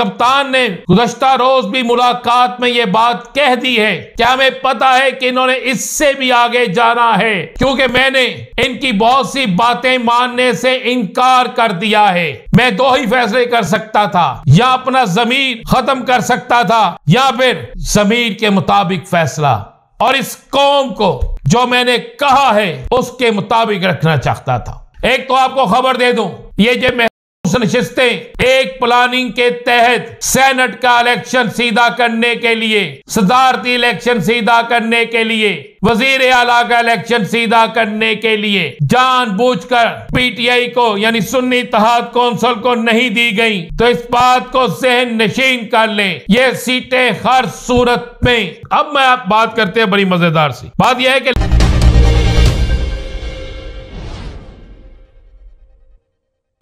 कप्तान ने गुजश्ता रोज भी मुलाकात में ये बात कह दी है क्या हमें पता है कि इन्होंने इससे भी आगे जाना है क्योंकि मैंने इनकी बहुत सी बातें मानने से इनकार कर दिया है मैं दो ही फैसले कर सकता था या अपना जमीर खत्म कर सकता था या फिर जमीर के मुताबिक फैसला और इस कौम को जो मैंने कहा है उसके मुताबिक रखना चाहता था एक तो आपको खबर दे दू ये जो नशिस्तें एक प्लानिंग के तहत सेनेट का इलेक्शन सीधा करने के लिए सदारती इलेक्शन सीधा करने के लिए वजीर आला का इलेक्शन सीधा करने के लिए जानबूझकर पीटीआई को यानी सुन्नी तहाद कौंसिल को नहीं दी गई तो इस बात को जहन नशीन कर ले ये सीटें हर सूरत में अब मैं आप बात करते हैं बड़ी मजेदार सी बात यह है कि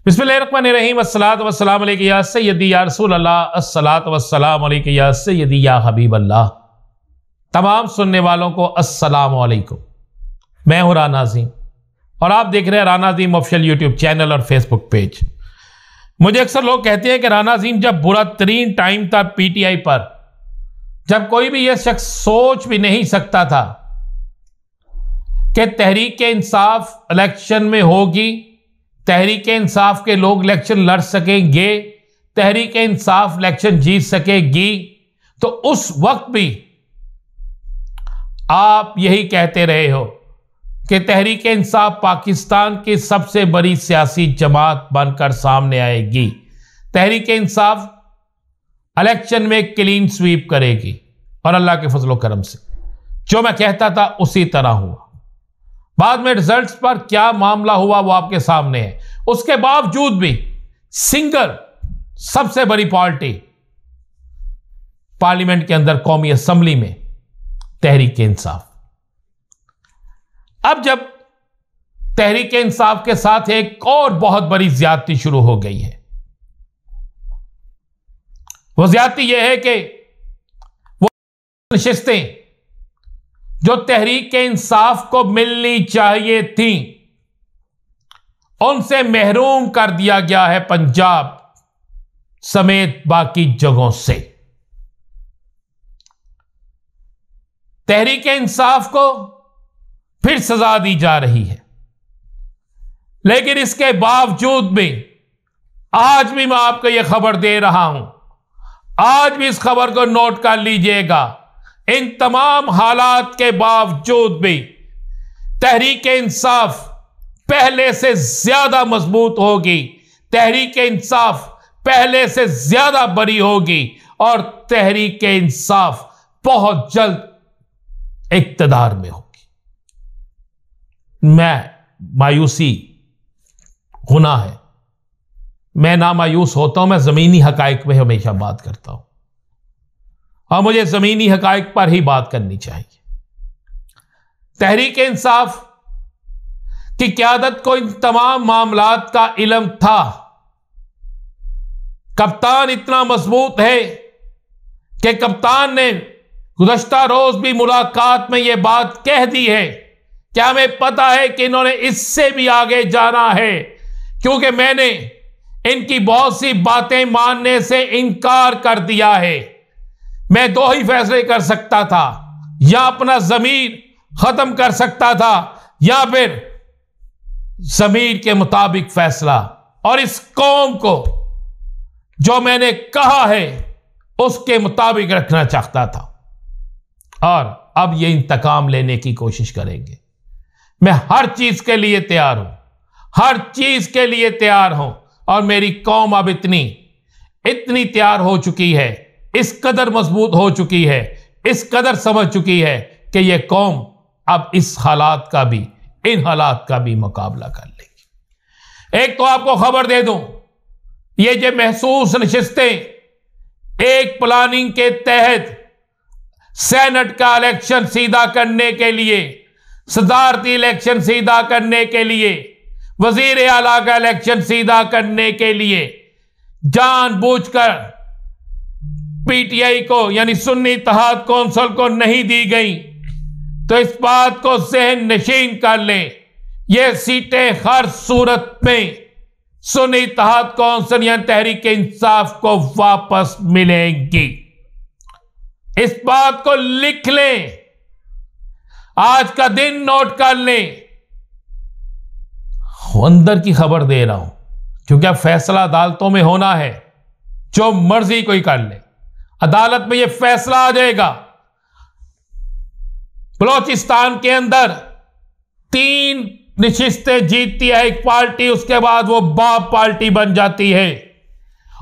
बिस्मिल्लासलातसलामसलामसलामसलामसलाम या हबीब अल्लाह तमाम सुनने वालों को वालेकुम मैं हूं राना अजीम और आप देख रहे हैं Rana Azeem official YouTube channel और फेसबुक पेज मुझे अक्सर लोग कहते हैं कि राना अजीम जब बुरा तरीन टाइम था पीटीआई पर जब कोई भी यह शख्स सोच भी नहीं सकता था कि तहरीक इंसाफ इलेक्शन में होगी तहरीक इंसाफ के लोग इलेक्शन लड़ सकेंगे तहरीक इंसाफ इलेक्शन जीत सकेगी तो उस वक्त भी आप यही कहते रहे हो कि तहरीक इंसाफ पाकिस्तान की सबसे बड़ी सियासी जमात बनकर सामने आएगी तहरीक इंसाफ इलेक्शन में क्लीन स्वीप करेगी और अल्लाह के फजलोक करम से जो मैं कहता था उसी तरह हुआ बाद में रिजल्ट्स पर क्या मामला हुआ वो आपके सामने है उसके बावजूद भी सिंगर सबसे बड़ी पार्टी पार्लियामेंट के अंदर कौमी असेंबली में तहरीक इंसाफ अब जब तहरीक इंसाफ के साथ एक और बहुत बड़ी ज्यादती शुरू हो गई है वो ज्यादती यह है कि वो नशिस्तें जो तहरीक इंसाफ को मिलनी चाहिए थी उनसे महरूम कर दिया गया है पंजाब समेत बाकी जगहों से तहरीक इंसाफ को फिर सजा दी जा रही है लेकिन इसके बावजूद भी आज भी मैं आपको यह खबर दे रहा हूं आज भी इस खबर को नोट कर लीजिएगा इन तमाम हालात के बावजूद भी तहरीक इंसाफ पहले से ज्यादा मजबूत होगी तहरीक इंसाफ पहले से ज्यादा बड़ी होगी और तहरीक इंसाफ बहुत जल्द इकतदार में होगी मैं मायूसी गुना है मैं ना मायूस होता हूं मैं जमीनी हकायक में हमेशा बात करता हूं और हाँ, मुझे ज़मीनी हक पर ही बात करनी चाहिए तहरीक इंसाफ की क्यादत को इन तमाम मामला का इलम था कप्तान इतना मजबूत है कि कप्तान ने गुजशत रोज भी मुलाकात में यह बात कह दी है क्या हमें पता है कि इन्होंने इससे भी आगे जाना है क्योंकि मैंने इनकी बहुत सी बातें मानने से इनकार कर दिया है मैं दो ही फैसले कर सकता था या अपना जमीर खत्म कर सकता था या फिर जमीर के मुताबिक फैसला और इस कौम को जो मैंने कहा है उसके मुताबिक रखना चाहता था और अब ये इंतकाम लेने की कोशिश करेंगे मैं हर चीज के लिए तैयार हूं हर चीज के लिए तैयार हूं और मेरी कौम अब इतनी इतनी तैयार हो चुकी है इस कदर मजबूत हो चुकी है इस कदर समझ चुकी है कि यह कौम अब इस हालात का भी इन हालात का भी मुकाबला कर लेगी एक तो आपको खबर दे दूं ये जो महसूस नशिस्तें एक प्लानिंग के तहत सेनेट का इलेक्शन सीधा करने के लिए सदारती इलेक्शन सीधा करने के लिए वजीर आला का इलेक्शन सीधा करने के लिए जानबूझकर पीटीआई को यानी सुन्नी तहाद कौंसल को नहीं दी गई तो इस बात को जहन नशीन कर लें ये सीटें हर सूरत में सुन्नी तहत कौंसल यानी तहरीक इंसाफ को वापस मिलेंगी इस बात को लिख लें आज का दिन नोट कर लें अंदर की खबर दे रहा हूं क्योंकि अब फैसला अदालतों में होना है जो मर्जी कोई कर ले अदालत में यह फैसला आ जाएगा बलोचिस्तान के अंदर तीन निशिस्तें जीतती है एक पार्टी उसके बाद वो बाप पार्टी बन जाती है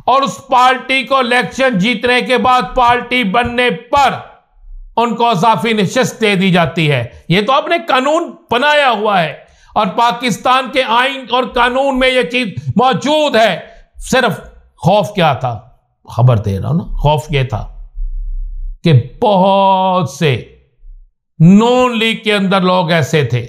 और उस पार्टी को इलेक्शन जीतने के बाद पार्टी बनने पर उनको अजाफी निशस्त दे दी जाती है ये तो आपने कानून बनाया हुआ है और पाकिस्तान के आइन और कानून में ये चीज मौजूद है सिर्फ खौफ क्या था खबर दे रहा हूं ना खौफ यह था कि बहुत से नॉन लीग के अंदर लोग ऐसे थे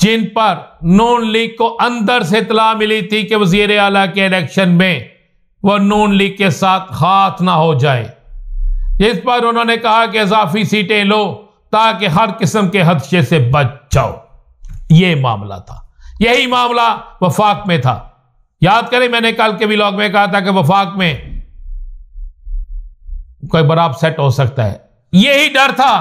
जिन पर नॉन लीग को अंदर से इतला मिली थी कि वजीर अला के इलेक्शन में वह नून लीग के साथ हाथ ना हो जाए इस पर उन्होंने कहा कि इजाफी सीटें लो ताकि हर किस्म के हदशे से बच जाओ ये मामला था यही मामला वफाक में था याद करें मैंने कल के भी में कहा था कि वफाक में कोई बराब सेट हो सकता है यही डर था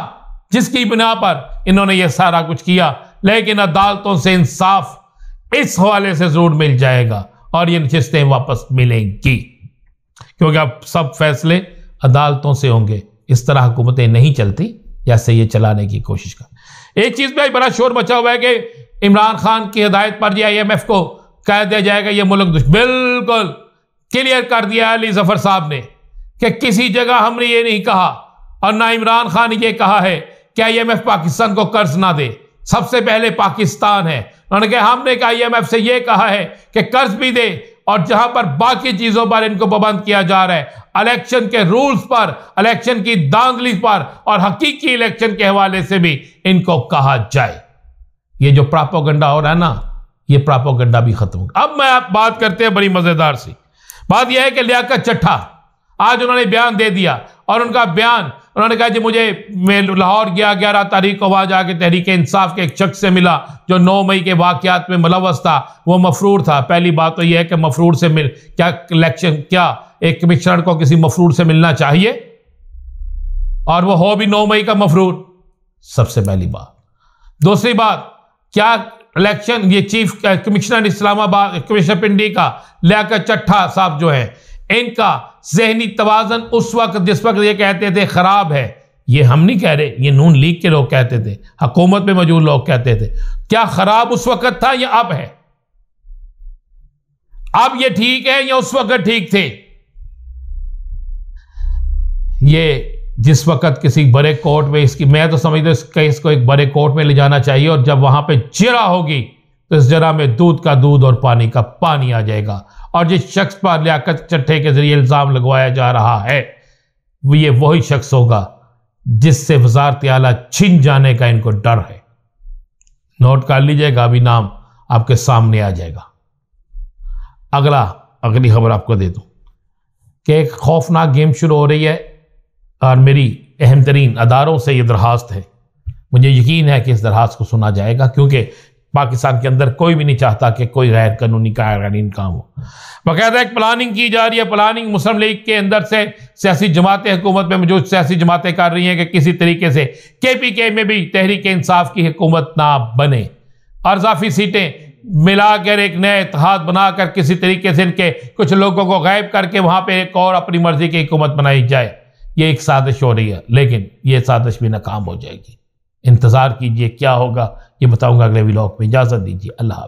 जिसकी बिना पर इन्होंने यह सारा कुछ किया लेकिन अदालतों से इंसाफ इस हवाले से जरूर मिल जाएगा और ये नशस्तें वापस मिलेंगी क्योंकि अब सब फैसले अदालतों से होंगे इस तरह हुकूमतें नहीं चलती जैसे ये चलाने की कोशिश कर एक चीज़ में बड़ा शोर मचा हुआ है कि इमरान खान की हदायत पर जी आई एम एफ को कह दिया जाएगा ये मुल्क दुश्मन बिल्कुल क्लियर कर दिया अली जफर साहब ने कि किसी जगह हमने ये नहीं कहा और ना इमरान खान ने यह कहा है कि आई एम एफ पाकिस्तान को कर्ज ना दे सबसे पहले पाकिस्तान है उन्होंने कहा हमने आई एम एफ से यह कहा है कि कर्ज भी दे और जहां पर बाकी चीजों पर इनको पाबंद किया जा रहा है इलेक्शन के रूल्स पर इलेक्शन की दांगली पर और हकीकी इलेक्शन के हवाले से भी इनको कहा जाए ये जो प्रापोगंडा हो रहा है ना ये प्रापोगंडा भी खत्म होगा अब मैं आप बात करते हैं बड़ी मज़ेदार सी बात यह है कि लियाकत चट्ठा आज उन्होंने बयान दे दिया और उनका बयान उन्होंने कहा कि मुझे मैं लाहौर गया ग्यारह तारीख को वहाँ जाके तहरीक इंसाफ के एक शख्स से मिला जो नौ मई के वाक़ात में मुलवस था वो मफरूर था पहली बात तो यह है कि मफरूर से मिल क्या इलेक्शन क्या एक कमिश्नर को किसी मफरूर से मिलना चाहिए और वो हो भी नौ मई का मफरूर सबसे पहली बात दूसरी बात क्या इलेक्शन ये chief commissioner Islamabad commissioner Pindi का लिया चट्ठा साहब जो है इनका जहनी तोज़न उस वक्त जिस वक्त ये कहते थे ख़राब है ये हम नहीं कह रहे ये नून लीग के लोग कहते थे हकूमत में मौजूद लोग कहते थे क्या ख़राब उस वक्त था या अब है अब ये ठीक है या उस वक्त ठीक थे ये जिस वक्त किसी बड़े कोर्ट में इसकी मैं तो समझता हूँ इस केस को एक बड़े कोर्ट में ले जाना चाहिए और जब वहाँ पे जरा होगी तो इस जरा में दूध का दूध और पानी का पानी आ जाएगा और जिस शख्स पर लियाकत चट्ठे के जरिए इल्ज़ाम लगवाया जा रहा है ये वही शख्स होगा जिससे वजारत आला छिन जाने का इनको डर है नोट कर लीजिएगा अभी नाम आपके सामने आ जाएगा अगला अगली खबर आपको दे दूं कि एक खौफनाक गेम शुरू हो रही है और मेरी अहम तरीन अदारों से ये दरख्वास्त है मुझे यकीन है कि इस दरख्वास्त को सुना जाएगा क्योंकि पाकिस्तान के अंदर कोई भी नहीं चाहता कि कोई गैर कानूनी कायरानीन काम हो बाकायदा एक प्लानिंग की जा रही है प्लानिंग मुस्लिम लीग के अंदर से सियासी जमातें हुकूमत में मौजूद सियासी जमातें कर रही हैं कि किसी तरीके से के पी के में भी तहरीक इंसाफ की हुकूमत ना बने और इजाफी सीटें मिलाकर एक नया इतिहाद बनाकर किसी तरीके से इनके कुछ लोगों को गायब करके वहाँ पर एक और अपनी मर्जी की हुकूमत बनाई जाए ये एक साजिश हो रही है लेकिन ये साजिश भी नाकाम हो जाएगी इंतज़ार कीजिए क्या होगा ये बताऊंगा अगले व्लॉग में इजाज़त दीजिए अल्लाह